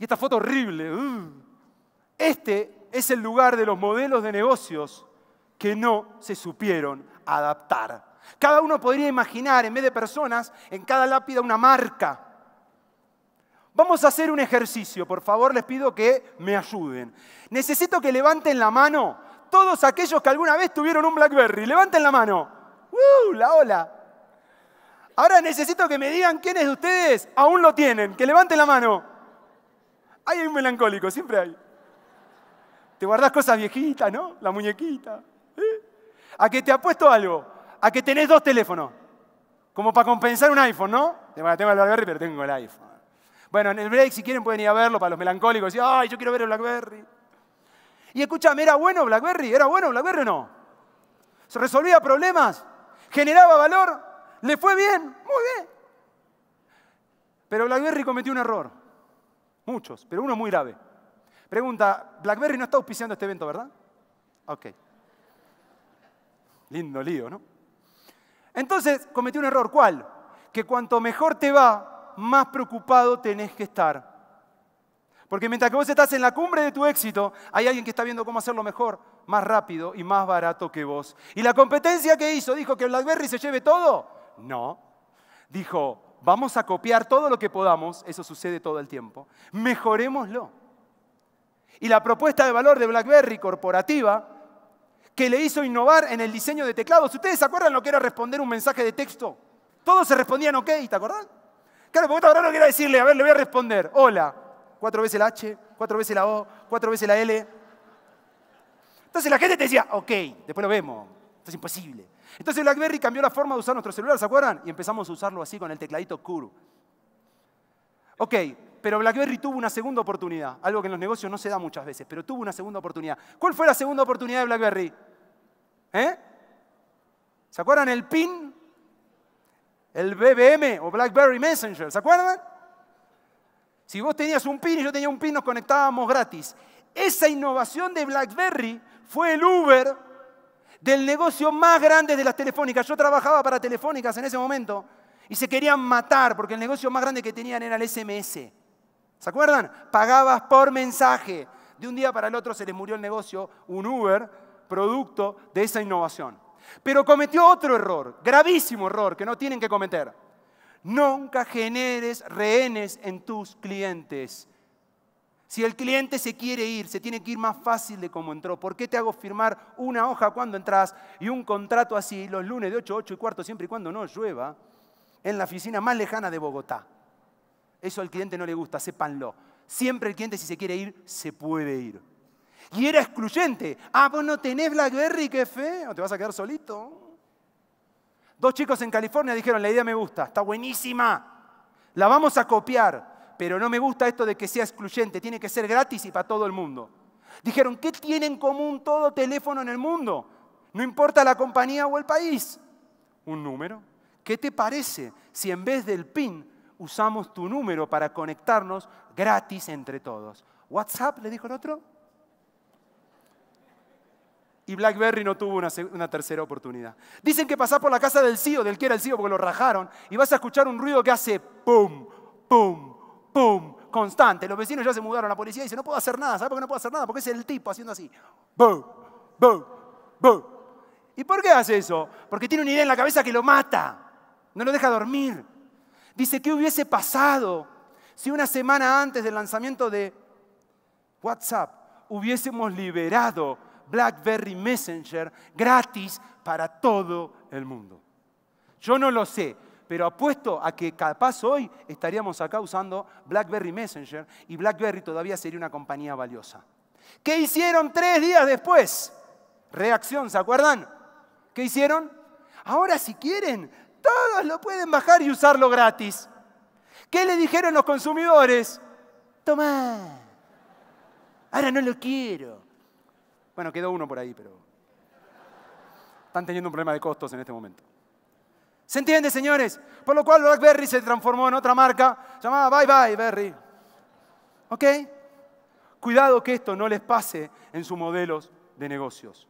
Y esta foto horrible. Uh. Este es el lugar de los modelos de negocios que no se supieron adaptar. Cada uno podría imaginar, en vez de personas, en cada lápida una marca. Vamos a hacer un ejercicio, por favor, les pido que me ayuden. Necesito que levanten la mano todos aquellos que alguna vez tuvieron un BlackBerry. Levanten la mano. ¡Uh! La ola. Ahora necesito que me digan quiénes de ustedes aún lo tienen. Que levanten la mano. Ahí hay un melancólico, siempre hay. Te guardas cosas viejitas, ¿no? La muñequita. ¿eh? A que te apuesto algo, a que tenés dos teléfonos. Como para compensar un iPhone, ¿no? Bueno, tengo el BlackBerry, pero tengo el iPhone. Bueno, en el break, si quieren, pueden ir a verlo para los melancólicos. Y, ay, yo quiero ver el BlackBerry. Y escúchame, ¿era bueno BlackBerry? ¿Era bueno BlackBerry o no? ¿Se resolvía problemas? ¿Generaba valor? ¿Le fue bien? Muy bien. Pero BlackBerry cometió un error. Muchos, pero uno muy grave. Pregunta, BlackBerry no está auspiciando este evento, ¿verdad? Ok. Lindo lío, ¿no? Entonces cometí un error, ¿cuál? Que cuanto mejor te va, más preocupado tenés que estar. Porque mientras que vos estás en la cumbre de tu éxito, hay alguien que está viendo cómo hacerlo mejor, más rápido y más barato que vos. ¿Y la competencia que hizo? ¿Dijo que BlackBerry se lleve todo? No. Dijo, Vamos a copiar todo lo que podamos, eso sucede todo el tiempo. Mejorémoslo. Y la propuesta de valor de BlackBerry corporativa, que le hizo innovar en el diseño de teclados. ¿Ustedes se acuerdan lo que era responder un mensaje de texto? Todos se respondían ok, ¿te acordás? Claro, porque ahora no quiero decirle, a ver, le voy a responder, hola, cuatro veces la H, cuatro veces la O, cuatro veces la L. Entonces la gente te decía, ok, después lo vemos, esto es imposible. Entonces BlackBerry cambió la forma de usar nuestro celular, ¿se acuerdan? Y empezamos a usarlo así con el tecladito Kuru. Ok, pero BlackBerry tuvo una segunda oportunidad, algo que en los negocios no se da muchas veces, pero tuvo una segunda oportunidad. ¿Cuál fue la segunda oportunidad de BlackBerry? ¿Eh? ¿Se acuerdan el PIN? El BBM o BlackBerry Messenger, ¿se acuerdan? Si vos tenías un PIN y yo tenía un PIN, nos conectábamos gratis. Esa innovación de BlackBerry fue el Uber del negocio más grande de las telefónicas. Yo trabajaba para telefónicas en ese momento y se querían matar porque el negocio más grande que tenían era el SMS. ¿Se acuerdan? Pagabas por mensaje. De un día para el otro se les murió el negocio, un Uber, producto de esa innovación. Pero cometió otro error, gravísimo error, que no tienen que cometer. Nunca generes rehenes en tus clientes. Si el cliente se quiere ir, se tiene que ir más fácil de cómo entró. ¿Por qué te hago firmar una hoja cuando entras y un contrato así los lunes de 8 8 y cuarto, siempre y cuando no llueva, en la oficina más lejana de Bogotá? Eso al cliente no le gusta, sépanlo. Siempre el cliente si se quiere ir, se puede ir. Y era excluyente. Ah, vos no tenés Blackberry, qué o te vas a quedar solito. Dos chicos en California dijeron, la idea me gusta, está buenísima, la vamos a copiar pero no me gusta esto de que sea excluyente, tiene que ser gratis y para todo el mundo. Dijeron, ¿qué tiene en común todo teléfono en el mundo? No importa la compañía o el país. Un número. ¿Qué te parece si en vez del PIN usamos tu número para conectarnos gratis entre todos? WhatsApp, le dijo el otro. Y BlackBerry no tuvo una, tercera oportunidad. Dicen que pasás por la casa del CEO, del que era el CEO, porque lo rajaron, y vas a escuchar un ruido que hace pum, pum, ¡Pum! Constante. Los vecinos ya se mudaron. La policía dice, no puedo hacer nada. ¿sabes? por qué no puedo hacer nada? Porque es el tipo haciendo así. boom, boom, boom. ¿Y por qué hace eso? Porque tiene una idea en la cabeza que lo mata. No lo deja dormir. Dice, ¿qué hubiese pasado si una semana antes del lanzamiento de WhatsApp hubiésemos liberado BlackBerry Messenger gratis para todo el mundo? Yo no lo sé, pero apuesto a que capaz hoy estaríamos acá usando BlackBerry Messenger y BlackBerry todavía sería una compañía valiosa. ¿Qué hicieron tres días después? Reacción, ¿se acuerdan? ¿Qué hicieron? Ahora si quieren, todos lo pueden bajar y usarlo gratis. ¿Qué le dijeron los consumidores? Tomá, ahora no lo quiero. Bueno, quedó uno por ahí, pero están teniendo un problema de costos en este momento. ¿Se entiende, señores? Por lo cual BlackBerry se transformó en otra marca llamada Bye Bye Berry. ¿Ok? Cuidado que esto no les pase en sus modelos de negocios.